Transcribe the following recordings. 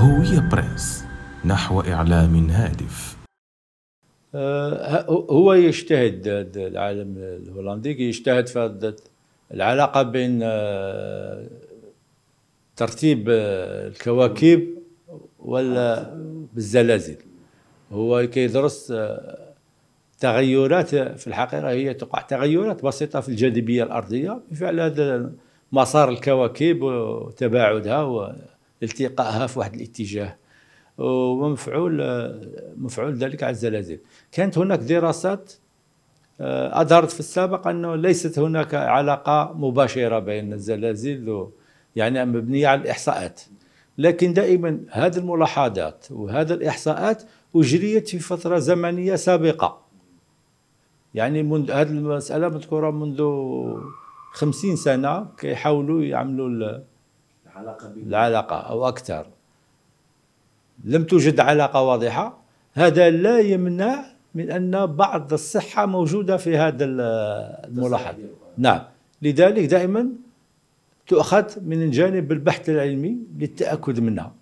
هوية بريس نحو إعلام هادف آه، هو يجتهد العالم الهولندي يجتهد في العلاقة بين آه، ترتيب آه، الكواكب ولا بالزلازل هو كيدرس تغيرات في الحقيقة هي تقع تغيرات بسيطة في الجاذبية الأرضية بفعل هذا مسار الكواكب وتباعدها التقائها في واحد الاتجاه ومفعول مفعول ذلك على الزلازل كانت هناك دراسات آه، أظهرت في السابق أنه ليست هناك علاقة مباشرة بين الزلازل يعني مبنية على الإحصاءات لكن دائما هذه الملاحظات وهذه الإحصاءات أجريت في فترة زمنية سابقة يعني منذ هذه المسألة مذكورة منذ خمسين سنة كيحاولوا يعملوا العلاقة العلاقة أو أكثر لم توجد علاقة واضحة هذا لا يمنع من أن بعض الصحة موجودة في هذا الملاحظ نعم لذلك دائما تؤخذ من جانب البحث العلمي للتأكد منها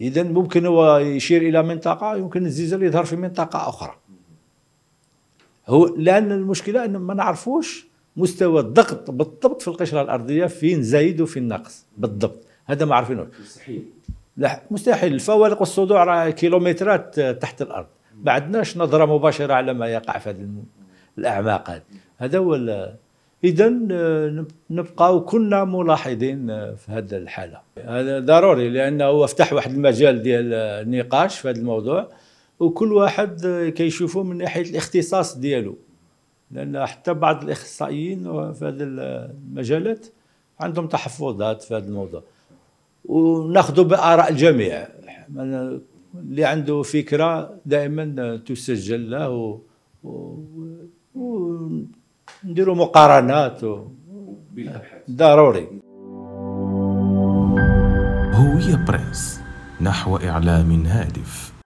إذا ممكن هو يشير إلى منطقة يمكن الزلزال يظهر في منطقة أخرى هو لأن المشكلة أن ما نعرفوش مستوى الضغط بالضبط في القشره الارضيه فين زايد وفين ناقص بالضبط هذا ما عارفينوش مستحيل لا مستحيل الفوارق والصدوع راه كيلومترات تحت الارض ما عندناش نظره مباشره على ما يقع في هذه الاعماق هذه هذا هو اذا آه، نبقى كنا ملاحظين آه، في هذه الحاله هذا ضروري لانه فتح واحد المجال ديال النقاش في هذا الموضوع وكل واحد آه، كيشوفه من ناحيه الاختصاص ديالو لان حتى بعض الاخصائيين في هذه المجالات عندهم تحفظات في هذا الموضوع وناخذوا باراء الجميع اللي عنده فكره دائما تسجل له ونديروا مقارنات و... ضروري هوية بريس نحو إعلام هادف